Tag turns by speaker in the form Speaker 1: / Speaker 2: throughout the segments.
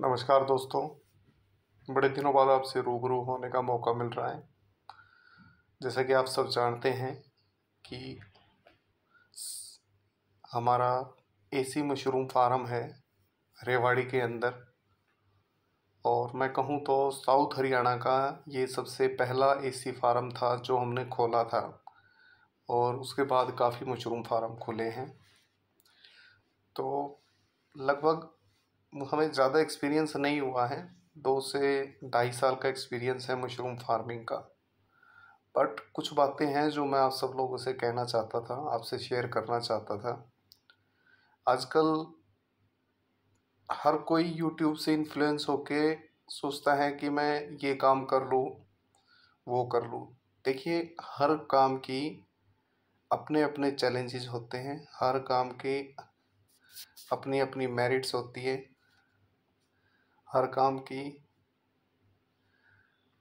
Speaker 1: नमस्कार दोस्तों बड़े दिनों बाद आपसे रूबरू होने का मौका मिल रहा है जैसा कि आप सब जानते हैं कि हमारा एसी मशरूम फार्म है रेवाड़ी के अंदर और मैं कहूँ तो साउथ हरियाणा का ये सबसे पहला एसी फार्म था जो हमने खोला था और उसके बाद काफ़ी मशरूम फार्म खुले हैं तो लगभग हमें ज़्यादा एक्सपीरियंस नहीं हुआ है दो से ढाई साल का एक्सपीरियंस है मशरूम फार्मिंग का बट कुछ बातें हैं जो मैं आप सब लोगों से कहना चाहता था आपसे शेयर करना चाहता था आजकल हर कोई यूट्यूब से इन्फ्लुएंस होके सोचता है कि मैं ये काम कर लूँ वो कर लूँ देखिए हर काम की अपने अपने चैलेंजेस होते हैं हर काम के अपनी अपनी मेरिट्स होती है हर काम की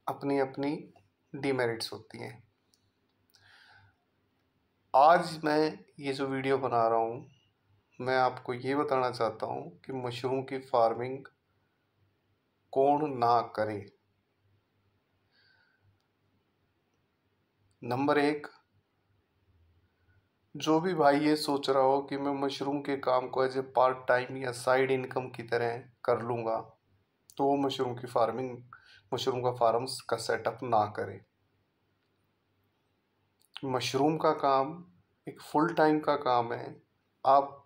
Speaker 1: अपनी अपनी डीमेरिट्स होती हैं आज मैं ये जो वीडियो बना रहा हूँ मैं आपको ये बताना चाहता हूँ कि मशरूम की फार्मिंग कौन ना करे नंबर एक जो भी भाई ये सोच रहा हो कि मैं मशरूम के काम को एज ए पार्ट टाइम या साइड इनकम की तरह कर लूँगा तो वो मशरूम की फार्मिंग मशरूम का फार्म का सेटअप ना करें मशरूम का काम एक फुल टाइम का काम है आप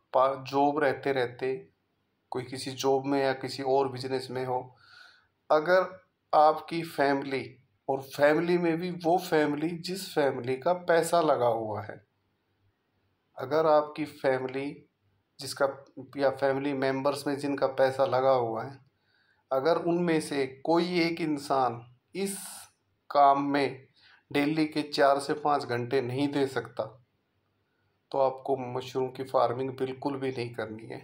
Speaker 1: जॉब रहते रहते कोई किसी जॉब में या किसी और बिजनेस में हो अगर आपकी फैमिली और फैमिली में भी वो फैमिली जिस फैमिली का पैसा लगा हुआ है अगर आपकी फैमिली जिसका या फैमिली मेंबर्स में जिनका पैसा लगा हुआ है अगर उनमें से कोई एक इंसान इस काम में डेली के चार से पाँच घंटे नहीं दे सकता तो आपको मशरूम की फार्मिंग बिल्कुल भी नहीं करनी है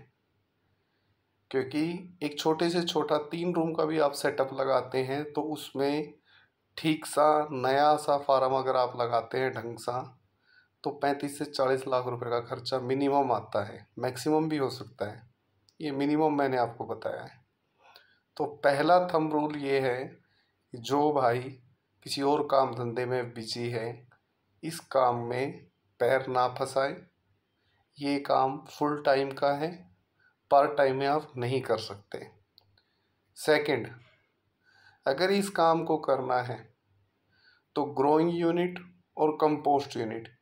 Speaker 1: क्योंकि एक छोटे से छोटा तीन रूम का भी आप सेटअप लगाते हैं तो उसमें ठीक सा नया सा फार्म अगर आप लगाते हैं ढंग सा तो पैंतीस से चालीस लाख रुपए का खर्चा मिनिमम आता है मैक्सिमम भी हो सकता है ये मिनिमम मैंने आपको बताया है तो पहला थम रूल ये है कि जो भाई किसी और काम धंधे में बिजी है इस काम में पैर ना फंसाए ये काम फुल टाइम का है पार्ट टाइम में आप नहीं कर सकते सेकंड अगर इस काम को करना है तो ग्रोइंग यूनिट और कंपोस्ट यूनिट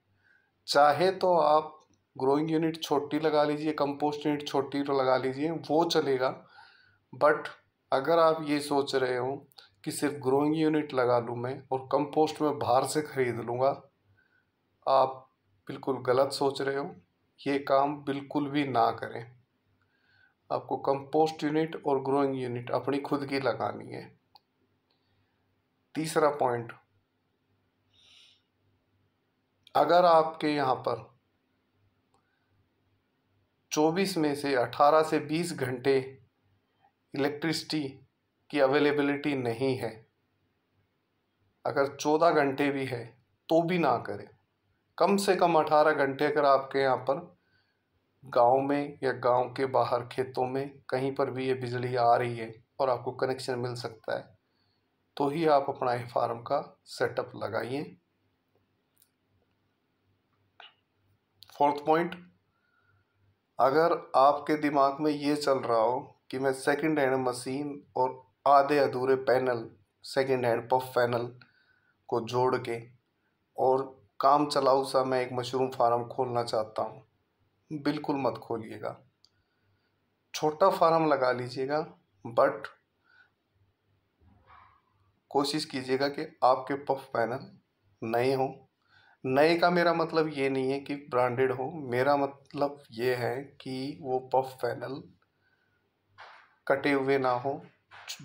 Speaker 1: चाहे तो आप ग्रोइंग यूनिट छोटी लगा लीजिए कंपोस्ट यूनिट छोटी लगा लीजिए वो चलेगा बट अगर आप ये सोच रहे हो कि सिर्फ ग्रोइंग यूनिट लगा लूँ मैं और कंपोस्ट में बाहर से ख़रीद लूँगा आप बिल्कुल गलत सोच रहे हो ये काम बिल्कुल भी ना करें आपको कंपोस्ट यूनिट और ग्रोइंग यूनिट अपनी खुद की लगानी है तीसरा पॉइंट अगर आपके यहाँ पर 24 में से 18 से 20 घंटे इलेक्ट्रिसिटी की अवेलेबिलिटी नहीं है अगर चौदह घंटे भी है तो भी ना करें कम से कम अठारह घंटे अगर आपके यहाँ पर गांव में या गांव के बाहर खेतों में कहीं पर भी ये बिजली आ रही है और आपको कनेक्शन मिल सकता है तो ही आप अपना ये फार्म का सेटअप लगाइए फोर्थ पॉइंट अगर आपके दिमाग में ये चल रहा हो कि मैं सेकंड हैंड मशीन और आधे अधूरे panel second hand puff panel को जोड़ के और काम चलाऊ सा मैं एक मशरूम फार्म खोलना चाहता हूँ बिल्कुल मत खोलिएगा छोटा फार्म लगा लीजिएगा बट कोशिश कीजिएगा कि आपके पफ पैनल नए हों नए का मेरा मतलब ये नहीं है कि ब्रांडेड हो मेरा मतलब ये है कि वो पफ पैनल कटे हुए ना हो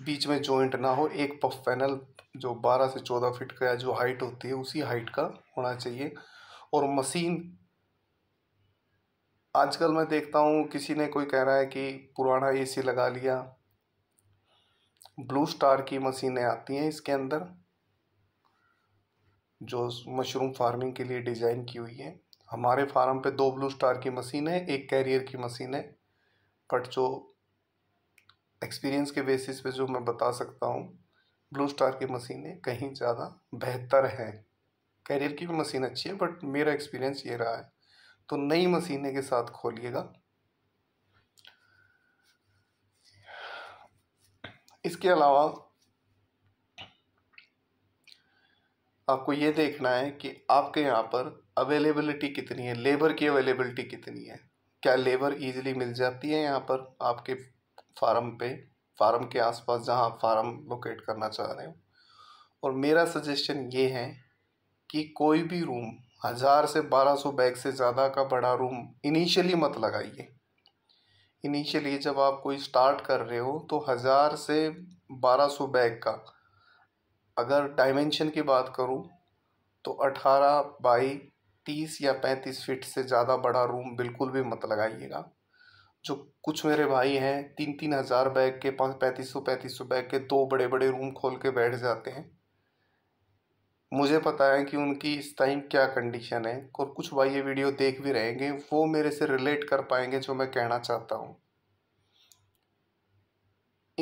Speaker 1: बीच में जॉइंट ना हो एक पफ पैनल जो 12 से 14 फीट का जो हाइट होती है उसी हाइट का होना चाहिए और मशीन आजकल मैं देखता हूँ किसी ने कोई कह रहा है कि पुराना एसी लगा लिया ब्लू स्टार की मशीनें आती हैं इसके अंदर जो मशरूम फार्मिंग के लिए डिज़ाइन की हुई है हमारे फार्म पे दो ब्लू स्टार की मशीन है एक कैरियर की मशीन है बट जो एक्सपीरियंस के बेसिस पे जो मैं बता सकता हूँ ब्लू स्टार की मशीनें कहीं ज़्यादा बेहतर हैं कैरियर की भी मशीन अच्छी है बट मेरा एक्सपीरियंस ये रहा है तो नई मशीनें के साथ खोलिएगा इसके अलावा आपको ये देखना है कि आपके यहाँ पर अवेलेबिलिटी कितनी है लेबर की अवेलेबिलिटी कितनी है क्या लेबर इजीली मिल जाती है यहाँ पर आपके फार्म पे फार्म के आसपास जहां आप फार्म लोकेट करना चाह रहे हो और मेरा सजेशन ये है कि कोई भी रूम हज़ार से बारह सौ बैग से ज़्यादा का बड़ा रूम इनिशियली मत लगाइए इनिशियली जब आप कोई स्टार्ट कर रहे हो तो हज़ार से बारह सौ बैग का अगर डायमेंशन की बात करूँ तो अठारह बाई तीस या पैंतीस फीट से ज़्यादा बड़ा रूम बिल्कुल भी मत लगाइएगा जो कुछ मेरे भाई हैं तीन तीन हज़ार बैग के पाँच पैंतीस सौ पैंतीस सौ बैग के दो बड़े बड़े रूम खोल के बैठ जाते हैं मुझे पता है कि उनकी इस टाइम क्या कंडीशन है और कुछ भाई ये वीडियो देख भी रहेंगे वो मेरे से रिलेट कर पाएंगे जो मैं कहना चाहता हूँ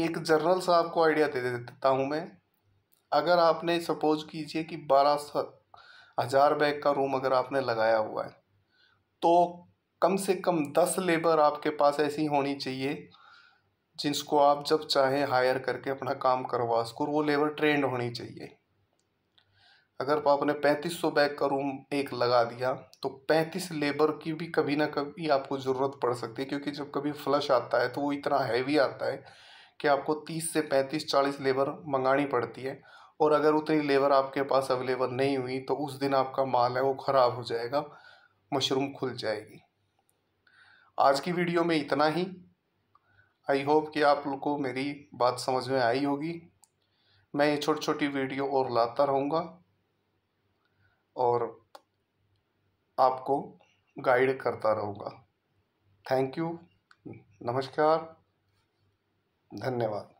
Speaker 1: एक जनरल सा आपको आइडिया दे देता हूँ मैं अगर आपने सपोज कीजिए कि बारह हज़ार बैग का रूम अगर आपने लगाया हुआ है तो कम से कम दस लेबर आपके पास ऐसी होनी चाहिए जिसको आप जब चाहें हायर करके अपना काम करवा सको वो लेबर ट्रेंड होनी चाहिए अगर आपने पैंतीस सौ बैग का रूम एक लगा दिया तो पैंतीस लेबर की भी कभी ना कभी आपको ज़रूरत पड़ सकती है क्योंकि जब कभी फ्लश आता है तो वो इतना हैवी आता है कि आपको तीस से पैंतीस चालीस लेबर मंगानी पड़ती है और अगर उतनी लेबर आपके पास अवेलेबल नहीं हुई तो उस दिन आपका माल है वो ख़राब हो जाएगा मशरूम खुल जाएगी आज की वीडियो में इतना ही आई होप कि आप लोग को मेरी बात समझ में आई होगी मैं ये छोटी छोटी वीडियो और लाता रहूँगा और आपको गाइड करता रहूँगा थैंक यू नमस्कार धन्यवाद